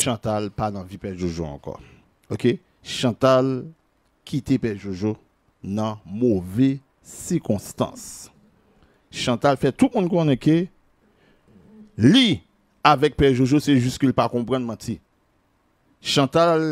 Chantal pa nanvi Pè Jojo anko. Ok? Chantal kite Pè Jojo nan mouve sikonstans. Chantal fe tout moun kounen ke li avèk Pè Jojo se jist ki l pa komprenn man ti. Chantal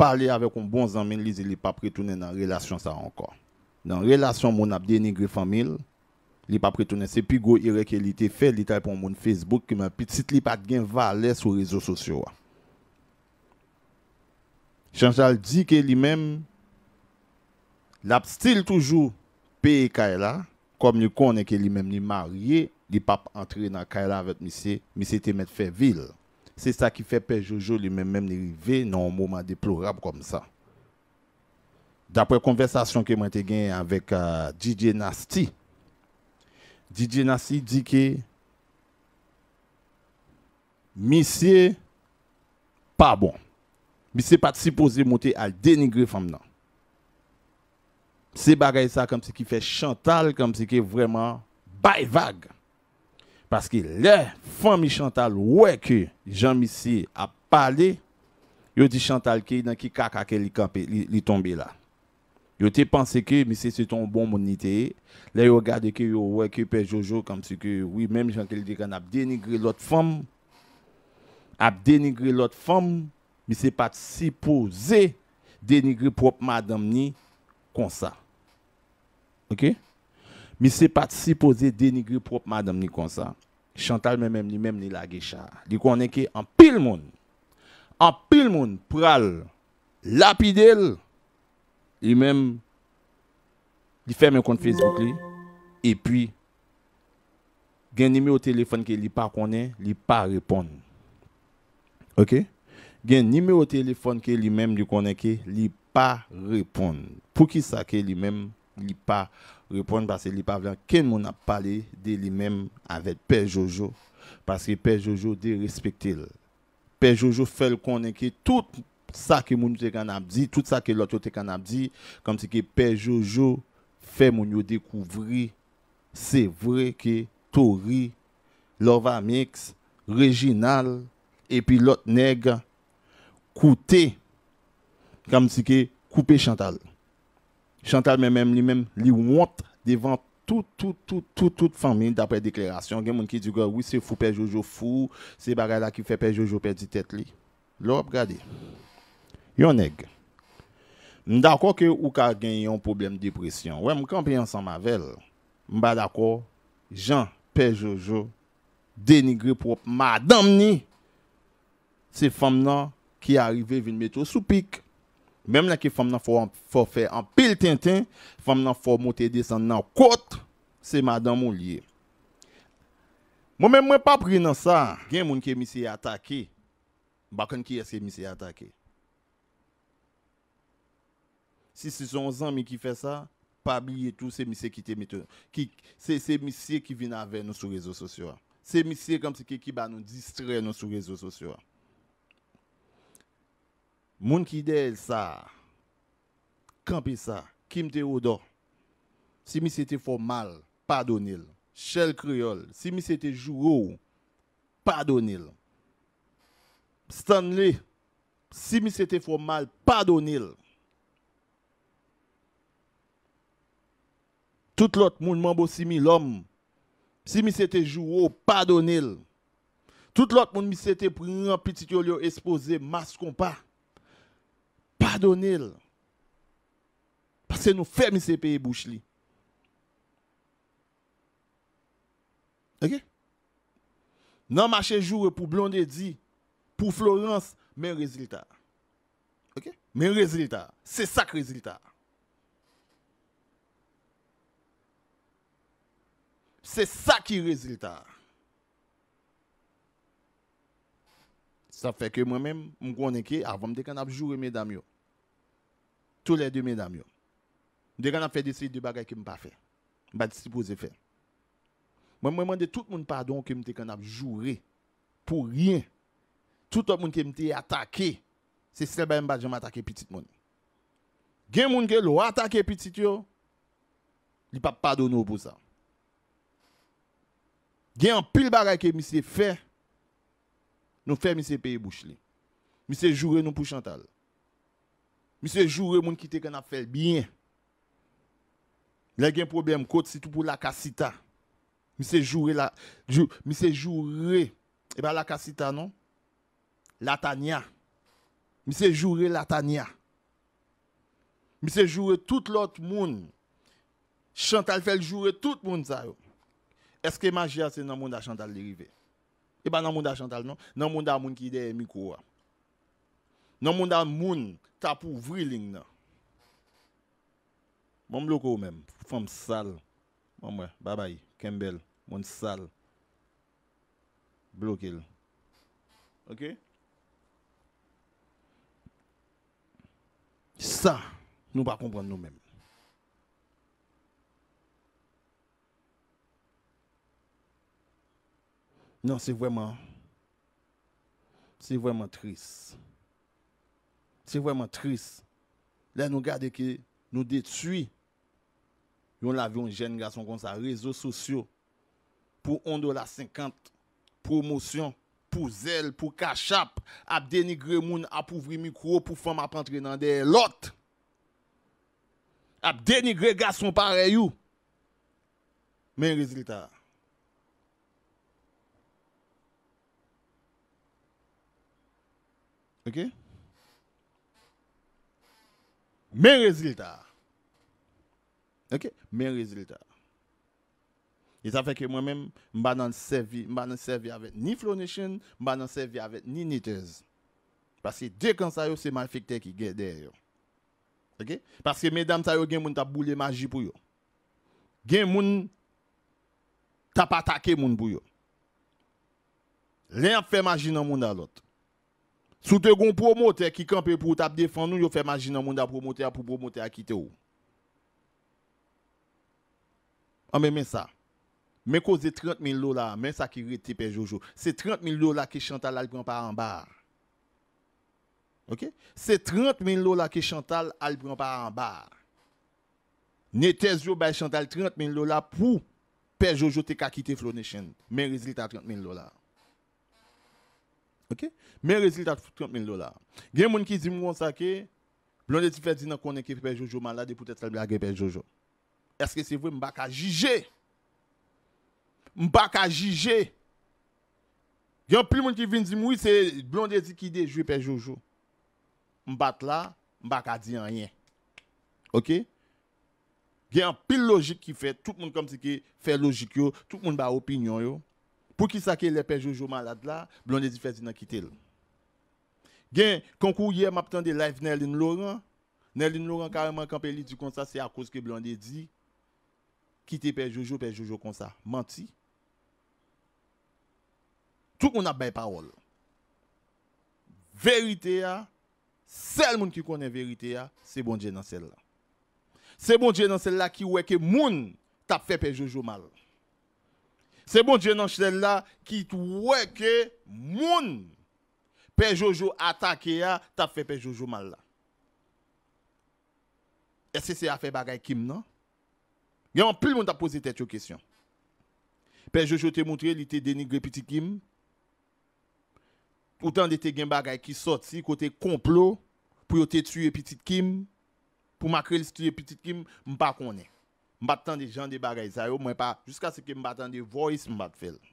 pa li avèk moun bon zanmen li se li pa pritounen nan relasyon sa anko. Nan relasyon moun ap di enigre famil li pa pritounen se pi go irek e li te fè lita pou moun Facebook ki mwen pitit li pat gen va alè sou rezo sosyo anko. Jean-Charles dit que lui-même, l'a toujours payé Kaila, comme il connaît que lui-même est marié, il pas entré dans Kaila avec monsieur, monsieur était ville. C'est ça qui fait peur Jojo lui-même même arrivé dans un moment déplorable comme ça. D'après la conversation que j'ai eue avec euh, DJ Nasty, DJ Nasty dit que monsieur pas bon. Mais c'est pas supposé monter à dénigrer femme non. C'est bagages ça comme ce qui fait Chantal comme si qui est vraiment bail vague. Parce que les femmes Chantal ouais que Jean michel a parlé, il dit Chantal qui dans qui caca qu'elle est tombé là. Yo t'ai pensé que monsieur c'est un bon monité. Là yo regarde que yo ouais que père Jojo comme si que oui même Jean qu'elle dit qu'on a dénigré l'autre femme a dénigré l'autre femme Mi se pat sipoze denigri prop madam ni konsa. Ok? Mi se pat sipoze denigri prop madam ni konsa. Chantal men men ni men ni la gecha. Li konen ke an pil mon. An pil mon pral lapidel. Li men di ferme kont Facebook li. E pi gen ni me o telefon ke li pa konen, li pa repon. Ok? Ok? Le numéro de téléphone que lui-même du connaît que pas répondre pour qui ça que lui-même lui pas répondre parce qu'il pas veut que monde a parlé de lui-même avec père Jojo parce que père Jojo respecte respecter père Jojo fait le connecter. tout ça que moun te dit tout ça que l'autre te kan dit comme si que père Jojo fait mon découvrir c'est vrai que Tori Lova Mix Reginal et puis l'autre nègre coûté comme si que couper Chantal. Chantal même lui-même lui honte devant toute toute tout tout toute famille d'après déclaration, il y a monde qui dit oui, c'est fou père Jojo fou, c'est bagarre là qui fait père Jojo perdre tête li. Là regardez. Yon nèg. D'accord que ou ka un problème de dépression. Ouais, me camper ensemble avec elle. d'accord. Jean père Jojo dénigrer propre madame ni. Ces femmes là ki arive vin meto sou pik. Mem la ki fam nan fò fè an pil tintin, fam nan fò motè desan nan kòt, se madan moun liye. Moun men mwen pa pri nan sa, gen moun ki misye atake, bakan ki eske misye atake. Si se son zan mi ki fè sa, pa biye tout se misye ki te meto. Se misye ki vin avè nou sou rezo sosyo. Se misye kom se ke ki ba nou distre nou sou rezo sosyo. Moun ki dit ça, camper ça, Kim odo, si mi c'était formal, pardonnez-le. Shell Creole, si mi c'était joueur, pardonnez-le. Stanley, si mi c'était formal, pardonnez-le. Tout l'autre monde mambo si mi l'homme, si mi c'était joueur, pardonnez-le. Tout l'autre monde mi c'était prendre petit olio exposé mas pas. Pardonnez-le. Parce que nous fermons ces pays bouche. Ok? Non, marché jour pour Blondé dit, pour Florence, mais résultat. Ok? Mais résultat. C'est ça que résultat. C'est ça qui résultat. Ça fait que moi-même, je connais que avant de jouer, mesdames tous les deux, mesdames. Dès qu'on a fait des choses de bagages que je pas fait, je ne pas faire. Moi, tout le monde pardon que je joué pour rien. Tout le monde qui m'a attaqué, c'est ce que bah, je petit monde. Il gens qui l'ont attaqué petit, ils ne pas pardonner pour ça. Il y a un pile que fait, nous fait pas payer bouche. Je jouer nous pour Chantal. Mi se joure moun ki te kena fel byen. La gen problem kote sitou pou la kassita. Mi se joure la... Mi se joure... E ba la kassita non? La tanya. Mi se joure la tanya. Mi se joure tout lot moun. Chantal fel joure tout moun zaro. Eske maje ase nan moun da Chantal li rive? E ba nan moun da Chantal non? Nan moun da moun ki de mi kouwa. Non mon amour, moun pour ouvri ling nan. Moun même, femme sale. Bon sale. bye bye, bye Kembel, mon sale Bloke l. Ok? Ça, nous comprenons pas nous mêmes Non, c'est vraiment, c'est vraiment triste. C'est vraiment triste. Là, nous regardons que nous détruisons. Nous un jeune garçon comme ça, réseaux sociaux, pour 1,50$, promotion, pour zèle, pour cachap, à dénigrer gens, à ouvrir micro, pour femme à entrer dans des lots. À dénigrer garçon pareil. Mais résultat, OK Men rezilta. Ok? Men rezilta. Yon sa feke mwen men mba nan servi, mba nan servi avet ni flonation, mba nan servi avet ni nitez. Pase dekans ayo se ma fikte ki gè der yo. Ok? Pase medan sa yo gen moun tap boulè maji pou yo. Gen moun tap atake moun pou yo. Len ap fè maji nan moun alot. Sou te gon promote, ki kampe pou tap defan nou, yo fè magi nan moun da promote a pou promote a kite ou. Ame men sa, men koze 30.000 lola, men sa ki rete pe Jojo. Se 30.000 lola ki Chantal albran pa anbar. Se 30.000 lola ki Chantal albran pa anbar. Ne tezo bay Chantal 30.000 lola pou pe Jojo te kakite flone chen, men rezite a 30.000 lola. Men reziltat foute 30.000 dolar. Gen moun ki zimou an sa ke, blondet di fe di nan konen ki pe Jojo malade pou te treble a ge pe Jojo. Eske se vwe mba ka jije? Mba ka jije? Gen pri moun ki vin zimou, se blondet di ki de jwe pe Jojo. Mbat la, mba ka di an yen. Ok? Gen pil logik ki fe, tout moun kom si ki fe logik yo, tout moun ba opinyon yo. Pou ki sa ke le pe Jojo malade la, Blondie di fezi nan kitel. Gen, konkou ye map tande live Nelly Nloran, Nelly Nloran kareman kanpe li di kon sa, se a kouz ke Blondie di, kite pe Jojo, pe Jojo kon sa, manti. Tou kon ap bay parol. Verite ya, sel moun ki konen verite ya, se bon dje nan sel la. Se bon dje nan sel la ki weke moun tap fe pe Jojo mal. C'est bon Dieu dans là qui trouve que moun Père Jojo attaqué a ah, t'a fait Père Jojo mal là. Est-ce que c'est faire bagay Kim non Il y a plus monde t'a posé tête question. questions. Père Jojo t'a montré il a dénigré petit Kim. Autant de gen bagay qui sorti côté complot pour te tuer petit Kim pour le tuer petit Kim, m'pas connais m'attend des gens des bagages ça yo moi pas jusqu'à ce que m'attend des voice m'a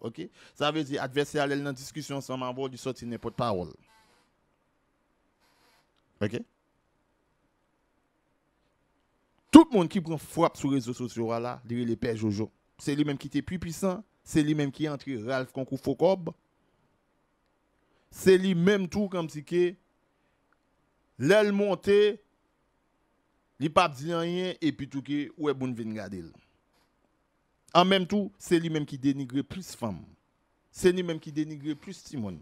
OK ça veut dire adversaire elle dans discussion sans m'avoir du sortir n'importe parole OK tout le monde qui prend frappe sur les réseaux sociaux là, les pères Jojo. C'est lui-même qui était plus puissant, c'est lui-même qui est entré Ralph Concours Focob. C'est lui-même tout comme si que l'aile montait Li pas dit rien et puis tout que ouais e bon vin garder. En même temps, c'est lui-même qui dénigre plus femmes. C'est lui-même qui dénigre plus Timon.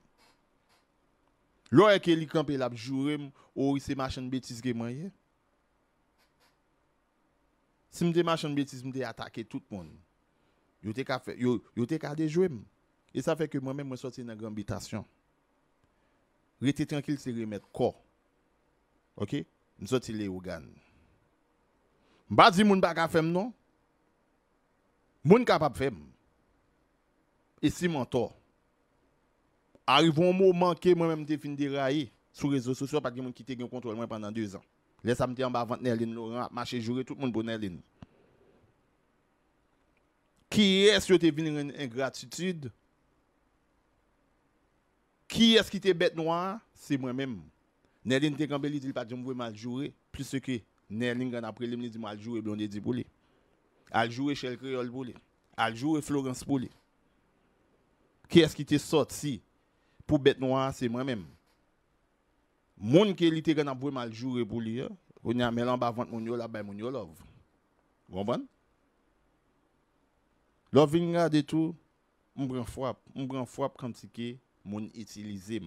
Lorsqu'il li campe l'a jouer ou oh, se machin bêtise que moi. Si m'te machin bêtise m'te attaquer tout le monde. Yo te ka faire, yo yo te ka déjouer. Et ça fait que moi-même moi sorti dans grande habitation. Restez tranquille, se remettre corps. OK? Nous sorti les organes. Mba di moun baka fem non. Moun capable faire. Et si mentor. Arrive un moment que moi-même t'ai fini dérailler sur les réseaux sociaux parce que moun qui t'ai contrôle moi pendant deux ans. Les samedi en bas vente Nelly, Laurent, marché jouer tout le monde pour Nelly. Qui est-ce qui t'es venu une ingratitude? Qui est-ce qui t'es bête noir? C'est moi-même. Nerline t'es campé, il dit pas de mal jouer, plus que Nerlingan après lui, dit mal jouer blonde dit pour Al jouer chez le pour lui. Al jouer Florence poule quest Ki ce qui t'est sorti pour bête noire, c'est moi-même. Moun qui était gagné pour mal jouer pour lui, on hein. a mis en bas vente mon yo la ba ben, mon yo love. Vous comprenez Loving de tout, mon prend frappe, mon prend frappe quantité mon utiliser.